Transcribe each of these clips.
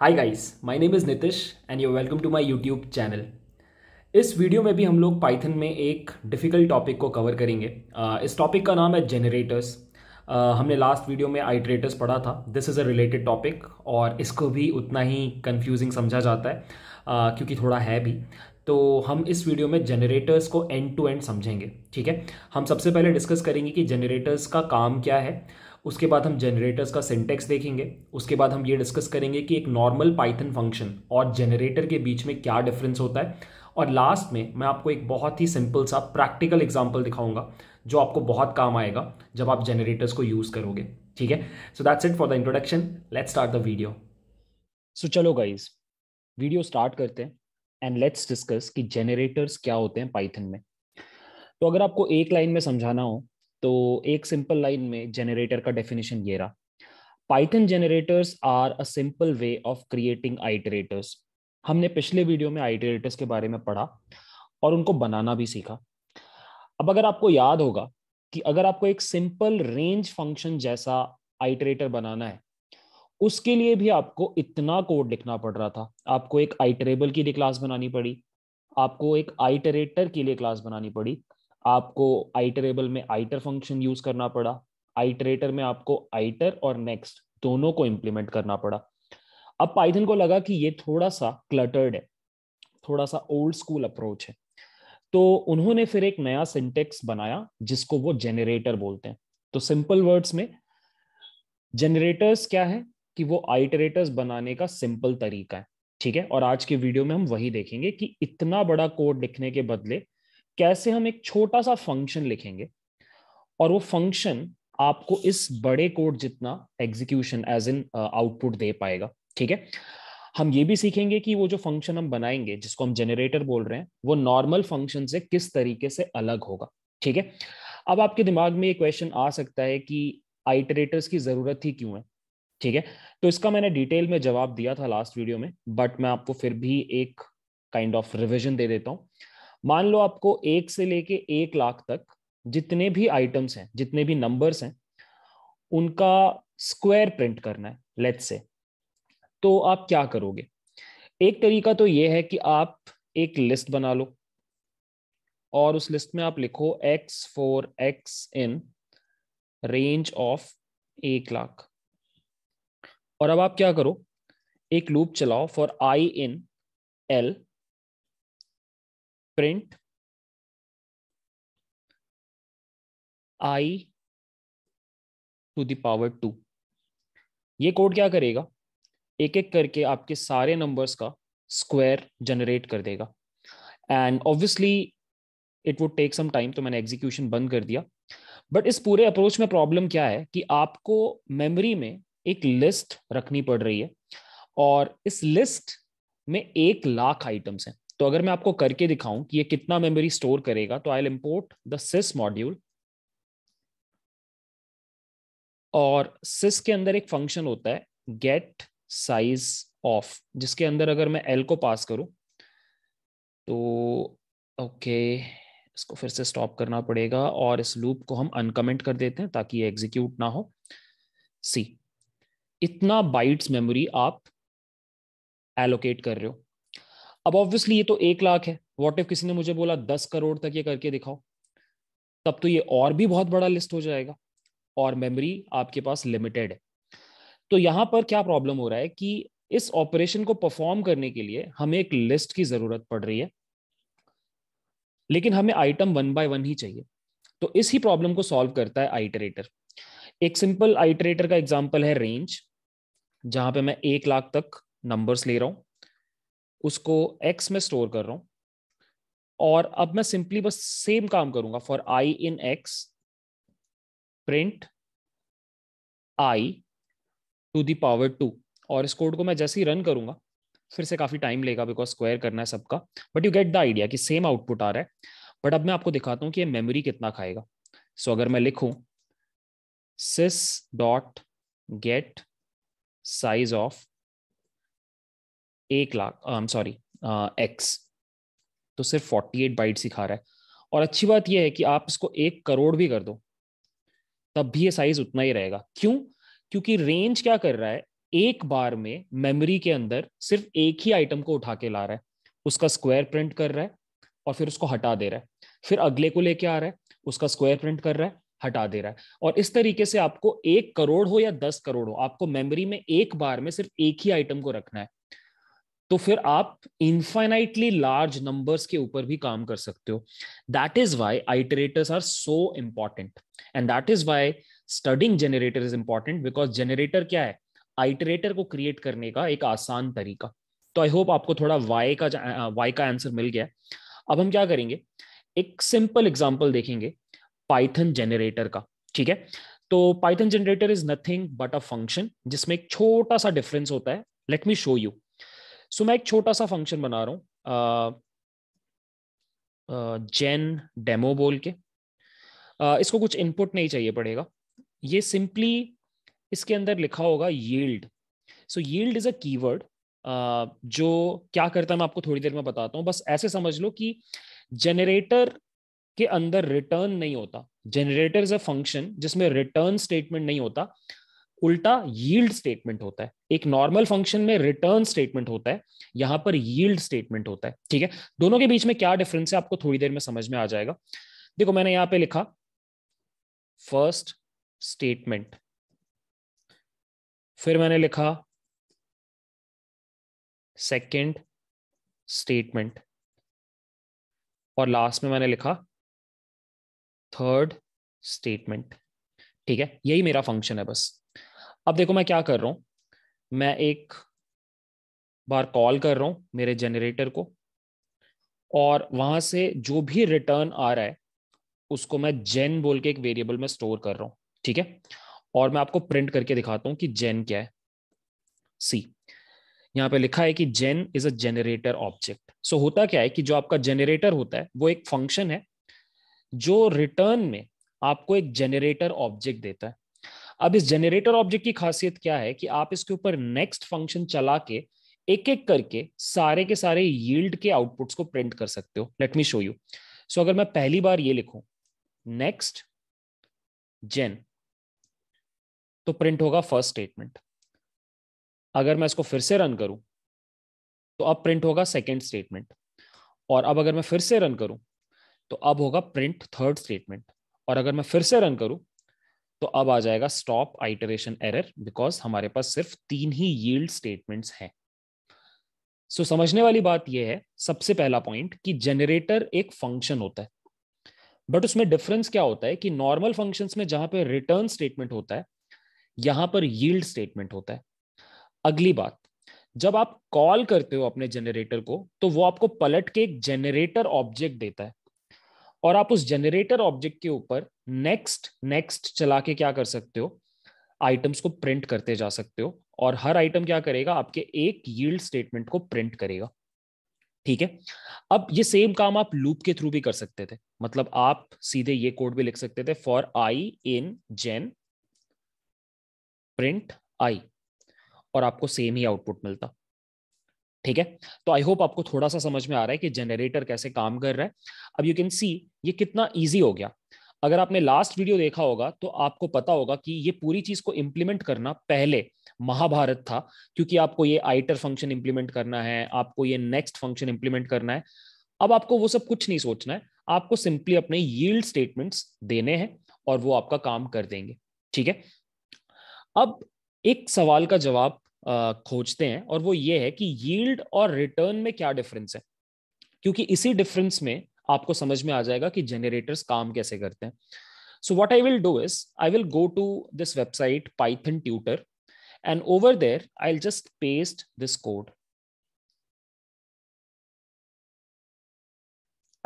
hi guys my name is Nitish and you welcome to my YouTube channel इस video में भी हम लोग पाइथन में एक डिफ़िकल्ट टॉपिक को कवर करेंगे uh, इस टॉपिक का नाम है जनरेटर्स uh, हमने लास्ट वीडियो में आइटरेटर्स पढ़ा था this is a related topic और इसको भी उतना ही कन्फ्यूजिंग समझा जाता है uh, क्योंकि थोड़ा है भी तो हम इस वीडियो में जनरेटर्स को एंड टू एंड समझेंगे ठीक है हम सबसे पहले डिस्कस करेंगे कि जनरेटर्स का काम क्या है उसके बाद हम जनरेटर्स का सिंटेक्स देखेंगे उसके बाद हम ये डिस्कस करेंगे कि एक नॉर्मल पाइथन फंक्शन और जनरेटर के बीच में क्या डिफरेंस होता है और लास्ट में मैं आपको एक बहुत ही सिंपल सा प्रैक्टिकल एग्जाम्पल दिखाऊंगा जो आपको बहुत काम आएगा जब आप जनरेटर्स को यूज़ करोगे ठीक है so that's it for the introduction let's start the video so चलो गाइज वीडियो स्टार्ट करते हैं एंड लेट्स डिस्कस कि जनरेटर्स क्या होते हैं पाइथन में तो अगर आपको एक लाइन में समझाना हो तो एक सिंपल लाइन में जनरेटर का डेफिनेशन ये रहा Python generators are a simple way of creating iterators हमने पिछले वीडियो में आइटरेटर्स के बारे में पढ़ा और उनको बनाना भी सीखा अब अगर आपको याद होगा कि अगर आपको एक सिंपल रेंज फंक्शन जैसा आइटरेटर बनाना है उसके लिए भी आपको इतना कोड लिखना पड़ रहा था आपको एक आइटरेबल के लिए क्लास बनानी पड़ी आपको एक आइटरेटर के लिए क्लास बनानी पड़ी आपको आइटरेबल में आइटर फंक्शन यूज करना पड़ा आइटरेटर में आपको आइटर और नेक्स्ट दोनों को इम्प्लीमेंट करना पड़ा अब पाइथन को लगा कि ये थोड़ा सा क्लटर्ड है थोड़ा सा ओल्ड स्कूल अप्रोच है तो उन्होंने फिर एक नया सिंटेक्स बनाया जिसको वो जेनरेटर बोलते हैं तो सिंपल वर्ड्स में जनरेटर्स क्या है कि वो आइटरेटर्स बनाने का सिंपल तरीका है ठीक है और आज के वीडियो में हम वही देखेंगे कि इतना बड़ा कोड लिखने के बदले कैसे हम एक छोटा सा फंक्शन लिखेंगे और वो फंक्शन आपको इस बड़े कोड जितना एग्जीक्यूशन एज इन आउटपुट दे पाएगा ठीक है हम ये भी सीखेंगे कि वो जो फंक्शन हम बनाएंगे जिसको हम जनरेटर बोल रहे हैं वो नॉर्मल फंक्शन से किस तरीके से अलग होगा ठीक है अब आपके दिमाग में ये क्वेश्चन आ सकता है कि आइटरेटर्स की जरूरत ही क्यों है ठीक है तो इसका मैंने डिटेल में जवाब दिया था लास्ट वीडियो में बट मैं आपको फिर भी एक काइंड ऑफ रिविजन दे देता हूँ मान लो आपको एक से लेके एक लाख तक जितने भी आइटम्स हैं जितने भी नंबर्स हैं उनका स्क्वायर प्रिंट करना है लेट्स से तो आप क्या करोगे एक तरीका तो ये है कि आप एक लिस्ट बना लो और उस लिस्ट में आप लिखो x for x in range of एक लाख और अब आप क्या करो एक लूप चलाओ for i in L print i to the power two ये कोड क्या करेगा एक एक करके आपके सारे नंबर्स का स्क्वायर जनरेट कर देगा and obviously it would take some time तो मैंने एग्जीक्यूशन बंद कर दिया बट इस पूरे अप्रोच में प्रॉब्लम क्या है कि आपको मेमोरी में एक लिस्ट रखनी पड़ रही है और इस लिस्ट में एक लाख आइटम्स हैं तो अगर मैं आपको करके दिखाऊं कि ये कितना मेमोरी स्टोर करेगा तो I import the sys module और सिस के अंदर एक फंक्शन होता है गेट साइज ऑफ जिसके अंदर अगर मैं एल को पास करूं तो ओके okay, इसको फिर से स्टॉप करना पड़ेगा और इस लूप को हम अनकमेंट कर देते हैं ताकि ये एग्जीक्यूट ना हो सी इतना बाइट्स मेमोरी आप एलोकेट कर रहे हो अब ऑब्वियसली ये तो एक लाख है वॉट इफ किसी ने मुझे बोला दस करोड़ तक ये करके दिखाओ तब तो ये और भी बहुत बड़ा लिस्ट हो जाएगा और मेमोरी आपके पास लिमिटेड है तो यहां पर क्या प्रॉब्लम हो रहा है कि इस ऑपरेशन को परफॉर्म करने के लिए हमें एक लिस्ट की जरूरत पड़ रही है लेकिन हमें आइटम वन बाय वन ही चाहिए तो इस ही प्रॉब्लम को सॉल्व करता है आइटरेटर एक सिंपल आइटरेटर का एग्जाम्पल है रेंज जहां पे मैं एक लाख तक नंबर्स ले रहा हूं उसको एक्स में स्टोर कर रहा हूं और अब मैं सिंपली बस सेम काम करूंगा for i in x print i to the power two और इस कोड को मैं जैसे ही रन करूंगा फिर से काफी टाइम लेगा बिकॉज स्क्वायर करना है सबका but you get the idea कि सेम आउटपुट आ रहा है बट अब मैं आपको दिखाता हूं कि ये मेमोरी कितना खाएगा सो so, अगर मैं लिखूं sys dot get size of एक lakh sorry um, x uh, तो सिर्फ फोर्टी एट बाइट सिखा रहा है और अच्छी बात यह है कि आप इसको एक करोड़ भी कर दो तब भी ये साइज उतना ही रहेगा क्यों क्योंकि रेंज क्या कर रहा है एक बार में मेमोरी के अंदर सिर्फ एक ही आइटम को उठा के ला रहा है उसका स्क्वायर प्रिंट कर रहा है और फिर उसको हटा दे रहा है फिर अगले को लेके आ रहा है उसका स्क्वायर प्रिंट कर रहा है हटा दे रहा है और इस तरीके से आपको एक करोड़ हो या दस करोड़ हो आपको मेमोरी में एक बार में सिर्फ एक ही आइटम को रखना है तो फिर आप इनफाइनाइटली लार्ज नंबर्स के ऊपर भी काम कर सकते हो that is why iterators are so important and that is why studying generator is important because generator क्या है आइटरेटर को क्रिएट करने का एक आसान तरीका तो आई होप आपको थोड़ा वाई का वाई का आंसर मिल गया अब हम क्या करेंगे एक सिंपल एग्जाम्पल देखेंगे पाइथन जनरेटर का ठीक है तो Python generator is nothing but a function जिसमें एक छोटा सा डिफरेंस होता है let me show you so मैं एक छोटा सा फंक्शन बना रहा हूं जेन डेमो बोल के uh, इसको कुछ इनपुट नहीं चाहिए पड़ेगा ये सिंपली इसके अंदर लिखा होगा yield so yield is a keyword जो क्या करता है मैं आपको थोड़ी देर में बताता हूं बस ऐसे समझ लो कि जनरेटर के अंदर रिटर्न नहीं होता जनरेटर इज अ फंक्शन जिसमें रिटर्न स्टेटमेंट नहीं होता उल्टा यील्ड स्टेटमेंट होता है एक नॉर्मल फंक्शन में रिटर्न स्टेटमेंट होता है यहां पर यील्ड स्टेटमेंट होता है ठीक है दोनों के बीच में क्या डिफरेंस है आपको थोड़ी देर में समझ में आ जाएगा देखो मैंने यहां पे लिखा फर्स्ट स्टेटमेंट फिर मैंने लिखा सेकंड स्टेटमेंट और लास्ट में मैंने लिखा थर्ड स्टेटमेंट ठीक है यही मेरा फंक्शन है बस अब देखो मैं क्या कर रहा हूं मैं एक बार कॉल कर रहा हूं मेरे जनरेटर को और वहां से जो भी रिटर्न आ रहा है उसको मैं जेन बोल के एक वेरिएबल में स्टोर कर रहा हूं ठीक है और मैं आपको प्रिंट करके दिखाता हूं कि जेन क्या है सी यहां पे लिखा है कि gen is a generator object so होता क्या है कि जो आपका जेनरेटर होता है वो एक फंक्शन है जो रिटर्न में आपको एक जेनरेटर ऑब्जेक्ट देता है अब इस जनरेटर ऑब्जेक्ट की खासियत क्या है कि आप इसके ऊपर नेक्स्ट फंक्शन चला के एक एक करके सारे के सारे यील्ड के आउटपुट्स को प्रिंट कर सकते हो let me show you so अगर मैं पहली बार ये लिखूं नेक्स्ट जेन तो प्रिंट होगा फर्स्ट स्टेटमेंट अगर मैं इसको फिर से रन करूं तो अब प्रिंट होगा सेकेंड स्टेटमेंट और अब अगर मैं फिर से रन करूं तो अब होगा प्रिंट थर्ड स्टेटमेंट और अगर मैं फिर से रन करूं तो अब आ जाएगा स्टॉप आइटरेशन एरर बिकॉज हमारे पास सिर्फ तीन ही यील्ड स्टेटमेंट्स हैं सो so, समझने वाली बात यह है सबसे पहला पॉइंट कि जनरेटर एक फंक्शन होता है बट उसमें डिफरेंस क्या होता है कि नॉर्मल फंक्शंस में जहां पर रिटर्न स्टेटमेंट होता है यहां पर यील्ड स्टेटमेंट होता है अगली बात जब आप कॉल करते हो अपने जनरेटर को तो वो आपको पलट के एक जनरेटर ऑब्जेक्ट देता है और आप उस जनरेटर ऑब्जेक्ट के ऊपर नेक्स्ट नेक्स्ट चला के क्या कर सकते हो आइटम्स को प्रिंट करते जा सकते हो और हर आइटम क्या करेगा आपके एक यील्ड स्टेटमेंट को प्रिंट करेगा ठीक है अब ये सेम काम आप लूप के थ्रू भी कर सकते थे मतलब आप सीधे ये कोड भी लिख सकते थे for i in gen print आई और आपको सेम ही आउटपुट मिलता ठीक है तो आई होप आपको थोड़ा सा समझ में आ रहा है कि जनरेटर कैसे काम कर रहा है अब यू कैन सी ये कितना ईजी हो गया अगर आपने लास्ट वीडियो देखा होगा तो आपको पता होगा कि ये पूरी चीज को इम्प्लीमेंट करना पहले महाभारत था क्योंकि आपको ये आइटर फंक्शन इंप्लीमेंट करना है आपको ये नेक्स्ट फंक्शन इंप्लीमेंट करना है अब आपको वो सब कुछ नहीं सोचना है आपको सिंपली अपने यील्ड स्टेटमेंट्स देने हैं और वो आपका काम कर देंगे ठीक है अब एक सवाल का जवाब खोजते हैं और वो ये है कि यील्ड और रिटर्न में क्या डिफरेंस है क्योंकि इसी डिफरेंस में आपको समझ में आ जाएगा कि जनरेटर्स काम कैसे करते हैं so what I will do is I will go to this website Python tutor over over I will just paste this code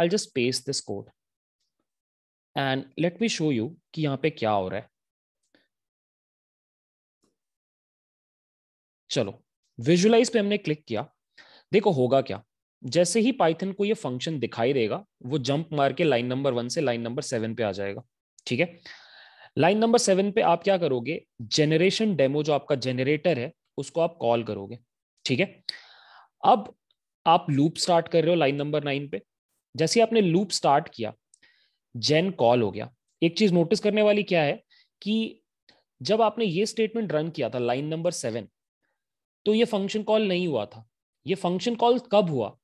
I just paste this code and let me show you कि यहां पे क्या हो रहा है चलो visualise पे हमने क्लिक किया देखो होगा क्या जैसे ही पाइथन को ये फंक्शन दिखाई देगा वो जंप मार के लाइन नंबर वन से लाइन नंबर सेवन पे आ जाएगा ठीक है लाइन नंबर सेवन पे आप क्या करोगे जेनरेशन डेमो जो आपका जेनरेटर है उसको आप कॉल करोगे ठीक है अब आप लूप स्टार्ट कर रहे हो लाइन नंबर नाइन पे जैसे आपने लूप स्टार्ट किया जेन कॉल हो गया एक चीज नोटिस करने वाली क्या है कि जब आपने ये स्टेटमेंट रन किया था लाइन नंबर सेवन तो ये फंक्शन कॉल नहीं हुआ था ये फंक्शन कॉल कब हुआ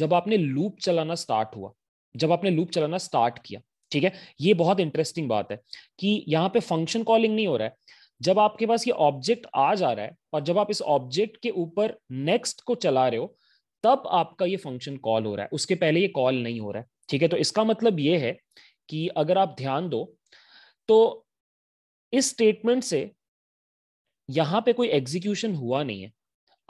जब आपने लूप चलाना स्टार्ट हुआ जब आपने लूप चलाना स्टार्ट किया ठीक है ये बहुत इंटरेस्टिंग बात है कि यहाँ पे फंक्शन कॉलिंग नहीं हो रहा है जब आपके पास ये ऑब्जेक्ट आ जा रहा है और जब आप इस ऑब्जेक्ट के ऊपर नेक्स्ट को चला रहे हो तब आपका ये फंक्शन कॉल हो रहा है उसके पहले ये कॉल नहीं हो रहा है ठीक है तो इसका मतलब ये है कि अगर आप ध्यान दो तो इस स्टेटमेंट से यहां पे कोई एग्जीक्यूशन हुआ नहीं है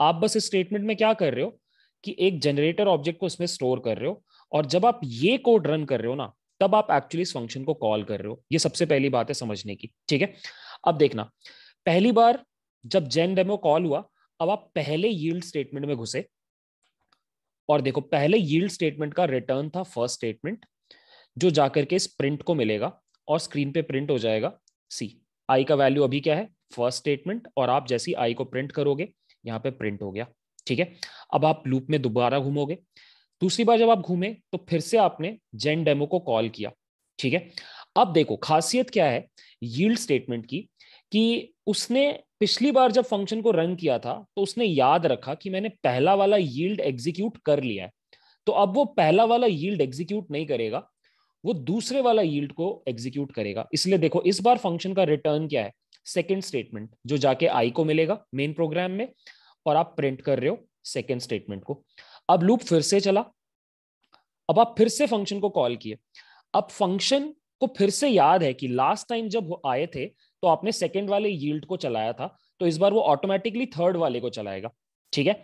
आप बस इस स्टेटमेंट में क्या कर रहे हो कि एक जनरेटर ऑब्जेक्ट को इसमें स्टोर कर रहे हो और जब आप ये कोड रन कर रहे हो ना तब आप एक्चुअली इस फंक्शन को कॉल कर रहे हो ये सबसे पहली बात है समझने की ठीक है अब देखना पहली बार जब जेन डेमो कॉल हुआ अब आप पहले यील्ड स्टेटमेंट में घुसे और देखो पहले यील्ड स्टेटमेंट का रिटर्न था फर्स्ट स्टेटमेंट जो जाकर के इस प्रिंट को मिलेगा और स्क्रीन पे प्रिंट हो जाएगा सी आई का वैल्यू अभी क्या है फर्स्ट स्टेटमेंट और आप जैसी आई को प्रिंट करोगे यहाँ पे प्रिंट हो गया ठीक है अब आप लूप में दोबारा घूमोगे दूसरी बार जब आप घूमे तो फिर से आपने जेन डेमो को कॉल किया ठीक है अब देखो खासियत क्या है यील्ड स्टेटमेंट की कि उसने पिछली बार जब फंक्शन को रन किया था तो उसने याद रखा कि मैंने पहला वाला यील्ड एग्जीक्यूट कर लिया है तो अब वो पहला वाला यील्ड एग्जीक्यूट नहीं करेगा वो दूसरे वाला यील्ड को एग्जीक्यूट करेगा इसलिए देखो इस बार फंक्शन का रिटर्न क्या है सेकेंड स्टेटमेंट जो जाके आई को मिलेगा मेन प्रोग्राम में और आप प्रिंट कर रहे हो सेकेंड स्टेटमेंट को अब लूप फिर से चला अब आप फिर से फंक्शन को कॉल किए अब फंक्शन को फिर से याद है कि लास्ट टाइम जब आए थे तो आपने सेकेंड वाले यील्ड को चलाया था तो इस बार वो ऑटोमेटिकली थर्ड वाले को चलाएगा ठीक है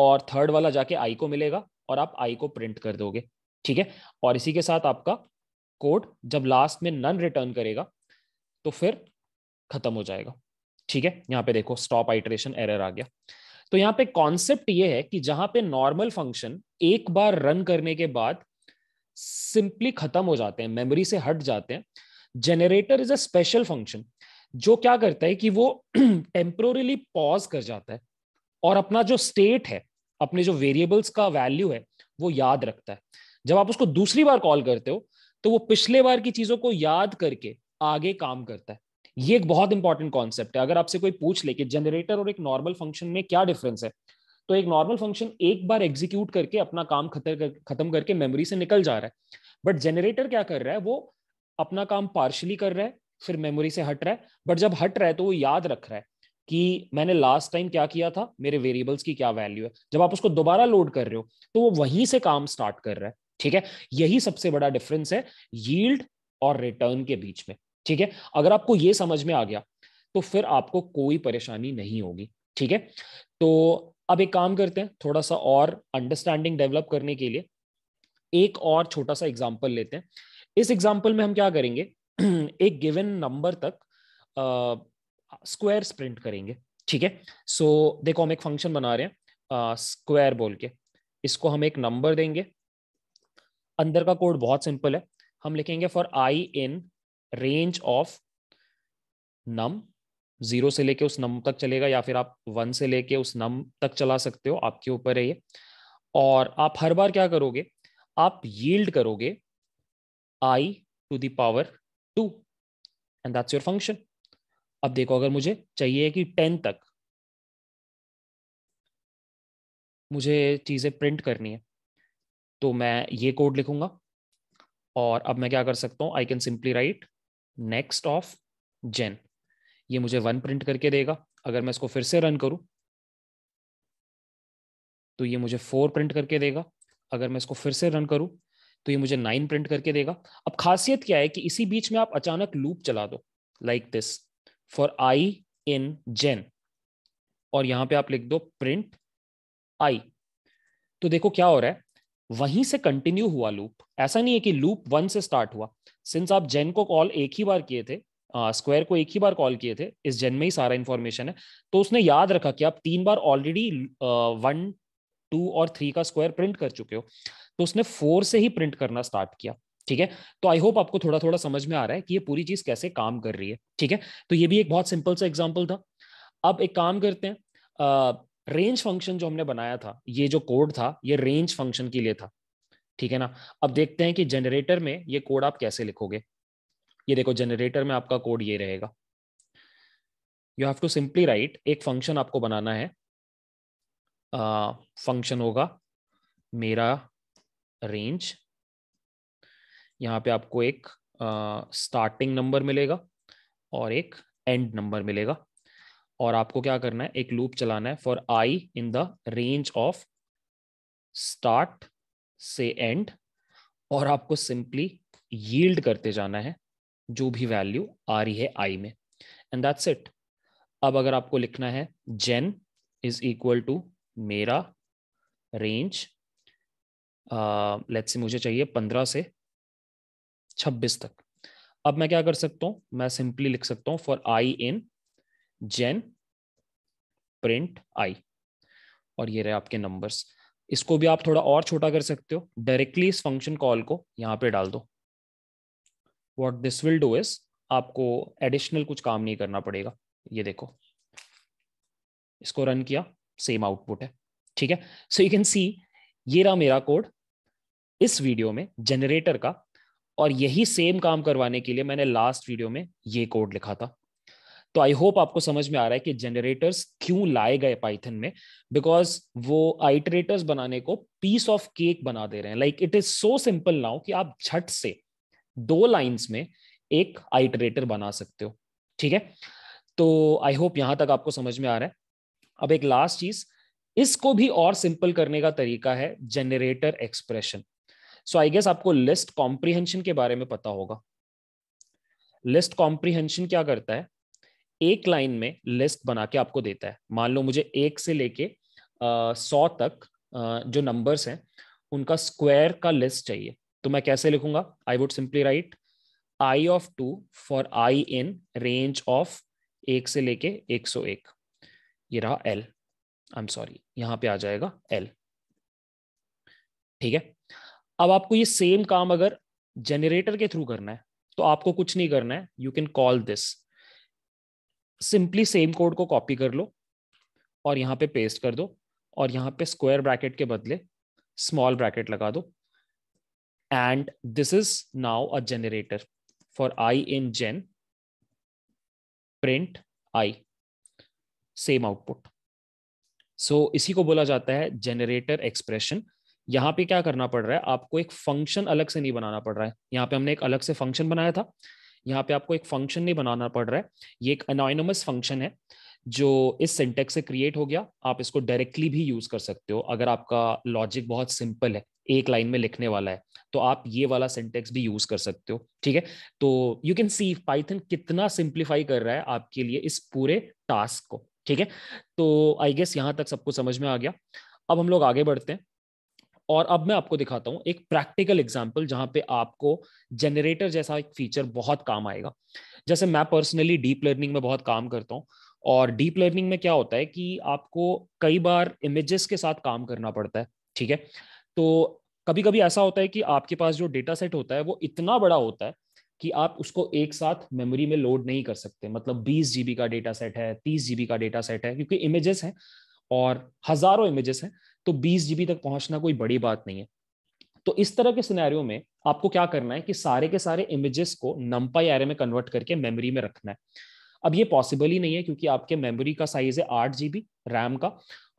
और थर्ड वाला जाके आई को मिलेगा और आप आई को प्रिंट कर दोगे ठीक है और इसी के साथ आपका कोड जब लास्ट में नन रिटर्न करेगा तो फिर खत्म हो जाएगा ठीक है यहाँ पे देखो स्टॉप आइट्रेशन एरर आ गया तो यहाँ पे कॉन्सेप्ट ये है कि जहां पे नॉर्मल फंक्शन एक बार रन करने के बाद सिंपली खत्म हो जाते हैं मेमोरी से हट जाते हैं generator is a special function जो क्या करता है कि वो टेम्प्रोरेली पॉज कर जाता है और अपना जो स्टेट है अपने जो वेरिएबल्स का वैल्यू है वो याद रखता है जब आप उसको दूसरी बार कॉल करते हो तो वो पिछले बार की चीजों को याद करके आगे काम करता है ये एक बहुत इंपॉर्टेंट कॉन्सेप्ट है अगर आपसे कोई पूछ ले कि जनरेटर और एक नॉर्मल फंक्शन में क्या डिफरेंस है तो एक नॉर्मल फंक्शन एक बार एग्जीक्यूट करके अपना काम खत्म करके मेमोरी से निकल जा रहा है बट जनरेटर क्या कर रहा है वो अपना काम पार्शली कर रहा है फिर मेमोरी से हट रहा है बट जब हट रहा है तो वो याद रख रहा है कि मैंने लास्ट टाइम क्या किया था मेरे वेरिएबल्स की क्या वैल्यू है जब आप उसको दोबारा लोड कर रहे हो तो वो वहीं से काम स्टार्ट कर रहा है ठीक है यही सबसे बड़ा डिफरेंस है यील्ड और रिटर्न के बीच में ठीक है अगर आपको ये समझ में आ गया तो फिर आपको कोई परेशानी नहीं होगी ठीक है तो अब एक काम करते हैं थोड़ा सा और अंडरस्टैंडिंग डेवलप करने के लिए एक और छोटा सा एग्जाम्पल लेते हैं इस एग्जाम्पल में हम क्या करेंगे एक गिवन नंबर तक स्क्वायर स्प्रिंट प्रिंट करेंगे ठीक है सो so, देखो हम एक फंक्शन बना रहे हैं स्क्वायर uh, बोल के इसको हम एक नंबर देंगे अंदर का कोड बहुत सिंपल है हम लिखेंगे for i in range of num zero से लेके उस नम तक चलेगा या फिर आप वन से लेके उस नम तक चला सकते हो आपके ऊपर है ये और आप हर बार क्या करोगे आप यील्ड करोगे i to the power two and that's your function अब देखो अगर मुझे चाहिए कि टेन तक मुझे चीज़ें प्रिंट करनी है तो मैं ये कोड लिखूंगा और अब मैं क्या कर सकता हूं I can simply write next of gen ये मुझे वन प्रिंट करके देगा अगर मैं इसको फिर से रन करूं तो ये मुझे फोर प्रिंट करके देगा अगर मैं इसको फिर से रन करूं तो ये मुझे नाइन प्रिंट करके देगा अब खासियत क्या है कि इसी बीच में आप अचानक लूप चला दो like this for i in gen और यहां पे आप लिख दो प्रिंट आई तो देखो क्या हो रहा है वहीं से कंटिन्यू हुआ लूप ऐसा नहीं है कि लूप वन से स्टार्ट हुआ सिंस आप जेन को कॉल एक ही बार किए थे स्क्वायर uh, को एक ही बार कॉल किए थे इस जेन में ही सारा इन्फॉर्मेशन है तो उसने याद रखा कि आप तीन बार ऑलरेडी वन टू और थ्री का स्क्वायर प्रिंट कर चुके हो तो उसने फोर से ही प्रिंट करना स्टार्ट किया ठीक है तो आई होप आपको थोड़ा थोड़ा समझ में आ रहा है कि ये पूरी चीज कैसे काम कर रही है ठीक है तो ये भी एक बहुत सिंपल सा एग्जाम्पल था अब एक काम करते हैं रेंज uh, फंक्शन जो हमने बनाया था ये जो कोड था ये रेंज फंक्शन के लिए था ठीक है ना अब देखते हैं कि जनरेटर में ये कोड आप कैसे लिखोगे ये देखो जनरेटर में आपका कोड ये रहेगा you have to simply write एक फंक्शन आपको बनाना है फंक्शन होगा मेरा रेंज यहाँ पे आपको एक स्टार्टिंग नंबर मिलेगा और एक एंड नंबर मिलेगा और आपको क्या करना है एक लूप चलाना है for i in the range of start से एंड और आपको सिंपली यील्ड करते जाना है जो भी वैल्यू आ रही है आई में एंड दैट्स इट अब अगर आपको लिखना है जेन इज इक्वल टू मेरा रेंज लेट्स से मुझे चाहिए पंद्रह से छब्बीस तक अब मैं क्या कर सकता हूं मैं सिंपली लिख सकता हूं for i in gen print आई और ये रहे आपके नंबर्स इसको भी आप थोड़ा और छोटा कर सकते हो डायरेक्टली इस फंक्शन कॉल को यहाँ पे डाल दो what this will do is आपको एडिशनल कुछ काम नहीं करना पड़ेगा ये देखो इसको रन किया सेम आउटपुट है ठीक है सो यू कैन सी ये रहा मेरा कोड इस वीडियो में जनरेटर का और यही सेम काम करवाने के लिए मैंने लास्ट वीडियो में ये कोड लिखा था तो आई होप आपको समझ में आ रहा है कि जनरेटर्स क्यों लाए गए पाइथन में बिकॉज वो आइटरेटर्स बनाने को पीस ऑफ केक बना दे रहे हैं like it is so simple now कि आप झट से दो लाइंस में एक आइटरेटर बना सकते हो ठीक है तो आई होप यहां तक आपको समझ में आ रहा है अब एक लास्ट चीज इसको भी और सिंपल करने का तरीका है generator expression so I guess आपको लिस्ट कॉम्प्रीहेंशन के बारे में पता होगा लिस्ट कॉम्प्रीहेंशन क्या करता है एक लाइन में लिस्ट बना के आपको देता है मान लो मुझे एक से लेके सौ तक आ, जो नंबर्स हैं उनका स्क्वायर का लिस्ट चाहिए तो मैं कैसे लिखूंगा I would simply write i of two for i in range of एक से लेके एक सौ एक ये रहा एल आई एम सॉरी यहां पे आ जाएगा एल ठीक है अब आपको ये सेम काम अगर जनरेटर के थ्रू करना है तो आपको कुछ नहीं करना है you can call this simply same code को कॉपी कर लो और यहाँ पे पेस्ट कर दो और यहाँ पे स्क्वायर ब्रैकेट के बदले स्मॉल ब्रैकेट लगा दो and this is now a generator for i in gen print i same output so इसी को बोला जाता है जनरेटर एक्सप्रेशन यहाँ पे क्या करना पड़ रहा है आपको एक फंक्शन अलग से नहीं बनाना पड़ रहा है यहाँ पे हमने एक अलग से फंक्शन बनाया था यहाँ पे आपको एक फंक्शन नहीं बनाना पड़ रहा है ये एक अनोनमस फंक्शन है जो इस सिंटेक्स से क्रिएट हो गया आप इसको डायरेक्टली भी यूज कर सकते हो अगर आपका लॉजिक बहुत सिंपल है एक लाइन में लिखने वाला है तो आप ये वाला सिंटेक्स भी यूज कर सकते हो ठीक है तो यू कैन सी पाइथन कितना सिंप्लीफाई कर रहा है आपके लिए इस पूरे टास्क को ठीक है तो आई गेस यहाँ तक सबको समझ में आ गया अब हम लोग आगे बढ़ते हैं और अब मैं आपको दिखाता हूं एक प्रैक्टिकल एग्जाम्पल जहां पे आपको जनरेटर जैसा एक फीचर बहुत काम आएगा जैसे मैं पर्सनली डीप लर्निंग में बहुत काम करता हूँ और डीप लर्निंग में क्या होता है कि आपको कई बार इमेजेस के साथ काम करना पड़ता है ठीक है तो कभी कभी ऐसा होता है कि आपके पास जो डेटा सेट होता है वो इतना बड़ा होता है कि आप उसको एक साथ मेमोरी में लोड नहीं कर सकते मतलब बीस जीबी का डेटा सेट है तीस जीबी का डेटा सेट है क्योंकि इमेजेस है और हजारों इमेजेस हैं तो बीस जीबी तक पहुंचना कोई बड़ी बात नहीं है तो इस तरह के सिनेरियो में आपको क्या करना है कि सारे के सारे इमेजेस को नंपाई एरे में कन्वर्ट करके मेमोरी में रखना है अब ये पॉसिबल ही नहीं है क्योंकि आपके मेमोरी का साइज है आठ जीबी रैम का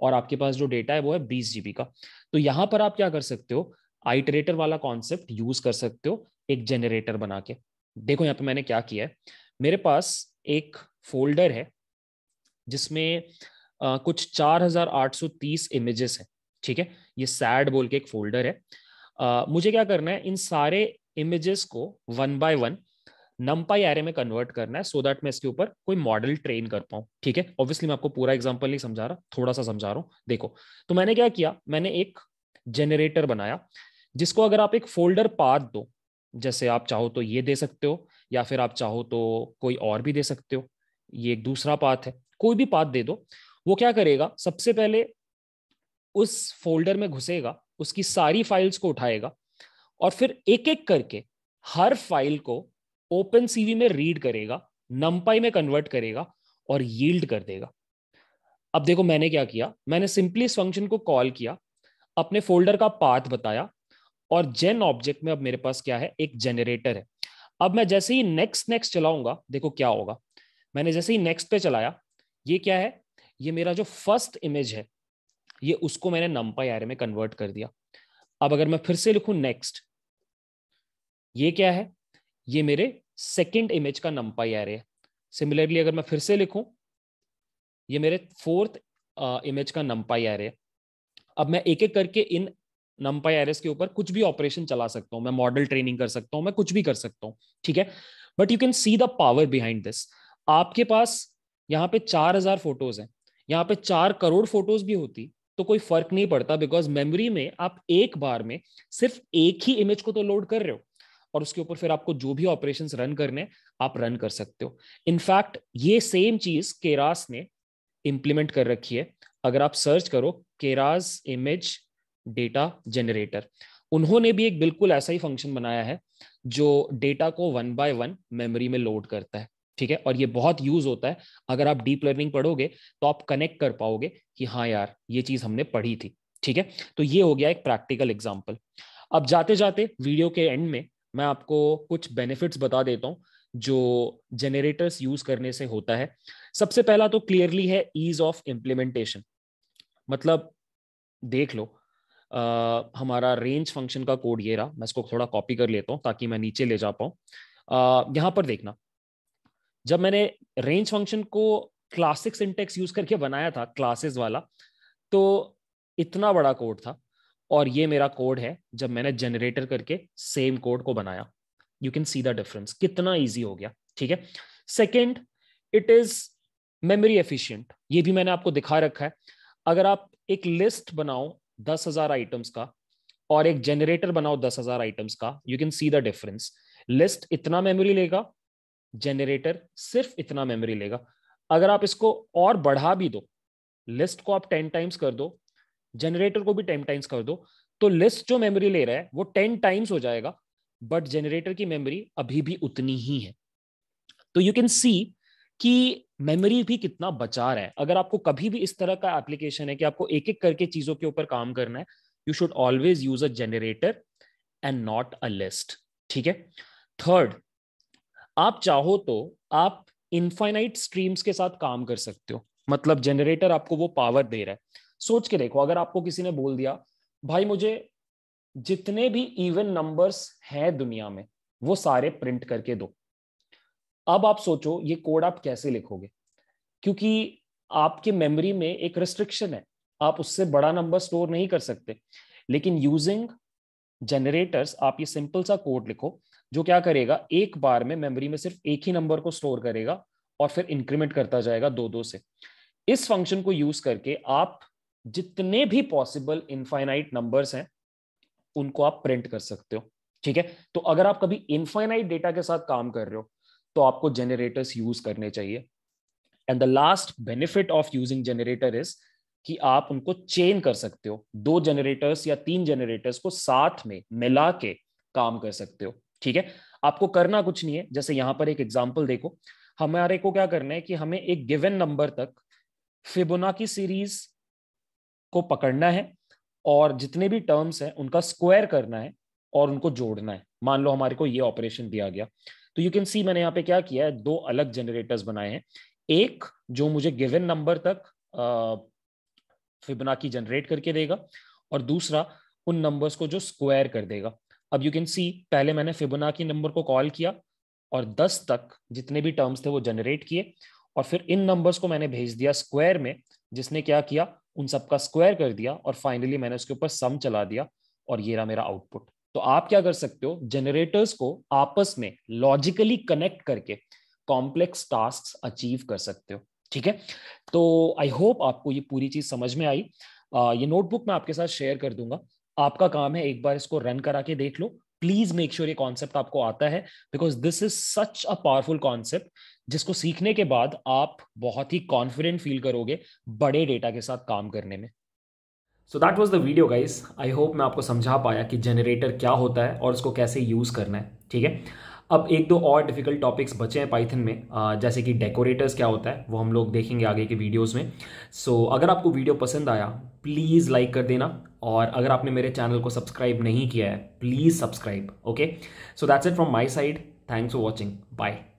और आपके पास जो डेटा है वो है बीस जीबी का तो यहां पर आप क्या कर सकते हो आइटरेटर वाला कॉन्सेप्ट यूज कर सकते हो एक जनरेटर बना के देखो यहाँ पे मैंने क्या किया है मेरे पास एक फोल्डर है जिसमें कुछ चार हजार आठ सौ तीस इमेजेस हैं ठीक है ये सैड बोल के एक फोल्डर है आ, मुझे क्या करना है इन सारे इमेजेस को one by one NumPy array में कन्वर्ट करना है सो so दैट मैं इसके ऊपर कोई मॉडल ट्रेन कर पाऊं ठीक है ऑब्वियसली मैं आपको पूरा एग्जाम्पल नहीं समझा रहा थोड़ा सा समझा रहा हूं देखो तो मैंने क्या किया मैंने एक जनरेटर बनाया जिसको अगर आप एक फोल्डर पाथ दो जैसे आप चाहो तो ये दे सकते हो या फिर आप चाहो तो कोई और भी दे सकते हो ये एक दूसरा पाथ है कोई भी पाथ दे दो वो क्या करेगा सबसे पहले उस फोल्डर में घुसेगा उसकी सारी फाइल्स को उठाएगा और फिर एक एक करके हर फाइल को ओपन सीवी में रीड करेगा नंपाई में कन्वर्ट करेगा और यील्ड कर देगा अब देखो मैंने क्या किया मैंने सिंपली इस फंक्शन को कॉल किया अपने फोल्डर का पाथ बताया और जेन ऑब्जेक्ट में अब मेरे पास क्या है एक जनरेटर है अब मैं जैसे ही नेक्स्ट नेक्स्ट चलाऊंगा देखो क्या होगा मैंने जैसे ही नेक्स्ट पे चलाया ये क्या है ये मेरा जो फर्स्ट इमेज है ये उसको मैंने नम्पाई आर में कन्वर्ट कर दिया अब अगर मैं फिर से लिखूं नेक्स्ट ये क्या है ये मेरे सेकेंड इमेज का नम्पाई आर है सिमिलरली अगर मैं फिर से लिखूं ये मेरे फोर्थ इमेज का नम्पाई आर है अब मैं एक एक करके इन नम्पाई आर के ऊपर कुछ भी ऑपरेशन चला सकता हूं मैं मॉडल ट्रेनिंग कर सकता हूं मैं कुछ भी कर सकता हूं ठीक है but you can see the power behind this आपके पास यहाँ पे चार हजार फोटोज हैं यहाँ पे चार करोड़ फोटोज भी होती तो कोई फर्क नहीं पड़ता बिकॉज मेमोरी में आप एक बार में सिर्फ एक ही इमेज को तो लोड कर रहे हो और उसके ऊपर फिर आपको जो भी ऑपरेशंस रन करने आप रन कर सकते हो इनफैक्ट ये सेम चीज केरास ने इम्प्लीमेंट कर रखी है अगर आप सर्च करो केरास इमेज डेटा जनरेटर उन्होंने भी एक बिल्कुल ऐसा ही फंक्शन बनाया है जो डेटा को वन बाय वन मेमोरी में लोड करता है ठीक है और ये बहुत यूज होता है अगर आप डीप लर्निंग पढ़ोगे तो आप कनेक्ट कर पाओगे कि हाँ यार ये चीज हमने पढ़ी थी ठीक है तो ये हो गया एक प्रैक्टिकल एग्जाम्पल अब जाते जाते वीडियो के एंड में मैं आपको कुछ बेनिफिट्स बता देता हूँ जो जनरेटर्स यूज करने से होता है सबसे पहला तो क्लियरली है ईज ऑफ इम्प्लीमेंटेशन मतलब देख लो आ, हमारा रेंज फंक्शन का कोड ये रहा मैं इसको थोड़ा कॉपी कर लेता हूँ ताकि मैं नीचे ले जा पाऊँ यहाँ पर देखना जब मैंने रेंज फंक्शन को क्लासिक सिंटेक्स यूज करके बनाया था क्लासेस वाला तो इतना बड़ा कोड था और ये मेरा कोड है जब मैंने जनरेटर करके सेम कोड को बनाया you can see the difference कितना ईजी हो गया ठीक है second it is memory efficient ये भी मैंने आपको दिखा रखा है अगर आप एक लिस्ट बनाओ दस हजार आइटम्स का और एक जनरेटर बनाओ दस हजार आइटम्स का you can see the difference list इतना मेमोरी लेगा जनरेटर सिर्फ इतना मेमोरी लेगा अगर आप इसको और बढ़ा भी दो लिस्ट को आप टेन टाइम्स कर दो जनरेटर को भी टेन टाइम्स कर दो तो लिस्ट जो मेमोरी ले रहा है वो टेन टाइम्स हो जाएगा बट जनरेटर की मेमोरी अभी भी उतनी ही है तो यू कैन सी कि मेमोरी भी कितना बचा रहा है अगर आपको कभी भी इस तरह का एप्लीकेशन है कि आपको एक एक करके चीजों के ऊपर काम करना है you should always use a generator and not a list ठीक है थर्ड आप चाहो तो आप इनफाइनाइट स्ट्रीम्स के साथ काम कर सकते हो मतलब जनरेटर आपको वो पावर दे रहा है सोच के देखो अगर आपको किसी ने बोल दिया भाई मुझे जितने भी इवन नंबर्स हैं दुनिया में वो सारे प्रिंट करके दो अब आप सोचो ये कोड आप कैसे लिखोगे क्योंकि आपके मेमोरी में एक रिस्ट्रिक्शन है आप उससे बड़ा नंबर स्टोर नहीं कर सकते लेकिन यूजिंग जनरेटर्स आप ये सिंपल सा कोड लिखो जो क्या करेगा एक बार में मेमोरी में सिर्फ एक ही नंबर को स्टोर करेगा और फिर इंक्रीमेंट करता जाएगा दो दो से इस फंक्शन को यूज करके आप जितने भी पॉसिबल इनफाइनाइट नंबर्स हैं उनको आप प्रिंट कर सकते हो ठीक है तो अगर आप कभी इनफाइनाइट डेटा के साथ काम कर रहे हो तो आपको जनरेटर्स यूज करने चाहिए and the last benefit of using generator is कि आप उनको चेन कर सकते हो दो जनरेटर्स या तीन जनरेटर्स को साथ में मिला के काम कर सकते हो ठीक है आपको करना कुछ नहीं है जैसे यहां पर एक एग्जाम्पल देखो हमारे को क्या करना है कि हमें एक गिवन नंबर तक फिबोना की सीरीज को पकड़ना है और जितने भी टर्म्स हैं उनका स्क्वायर करना है और उनको जोड़ना है मान लो हमारे को ये ऑपरेशन दिया गया तो यू कैन सी मैंने यहाँ पे क्या किया है दो अलग जनरेटर्स बनाए हैं एक जो मुझे गिवन नंबर तक फिबोनाकी जनरेट करके देगा और दूसरा उन नंबर्स को जो स्क्वायर कर देगा अब यू कैन सी पहले मैंने फिबोनाची नंबर को कॉल किया और 10 तक जितने भी टर्म्स थे वो जनरेट किए और फिर इन नंबर्स को मैंने भेज दिया स्क्वायर में जिसने क्या किया उन सबका स्क्वायर कर दिया और फाइनली मैंने उसके ऊपर सम चला दिया और ये रहा मेरा आउटपुट तो आप क्या कर सकते हो जनरेटर्स को आपस में लॉजिकली कनेक्ट करके कॉम्प्लेक्स टास्क अचीव कर सकते हो ठीक है तो आई होप आपको ये पूरी चीज समझ में आई आ, ये नोटबुक मैं आपके साथ शेयर कर दूंगा आपका काम है एक बार इसको रन करा के देख लो प्लीज मेक श्योर ये कॉन्सेप्ट आपको आता है because this is such a powerful concept जिसको सीखने के बाद आप बहुत ही कॉन्फिडेंट फील करोगे बड़े डेटा के साथ काम करने में so that was the video guys I hope मैं आपको समझा पाया कि जनरेटर क्या होता है और उसको कैसे यूज़ करना है ठीक है अब एक दो और डिफिकल्ट टॉपिक्स बचे हैं पाइथन में जैसे कि डेकोरेटर्स क्या होता है वो हम लोग देखेंगे आगे के वीडियोस में सो so, अगर आपको वीडियो पसंद आया प्लीज़ लाइक कर देना और अगर आपने मेरे चैनल को सब्सक्राइब नहीं किया है please subscribe okay so that's it from my side thanks for watching bye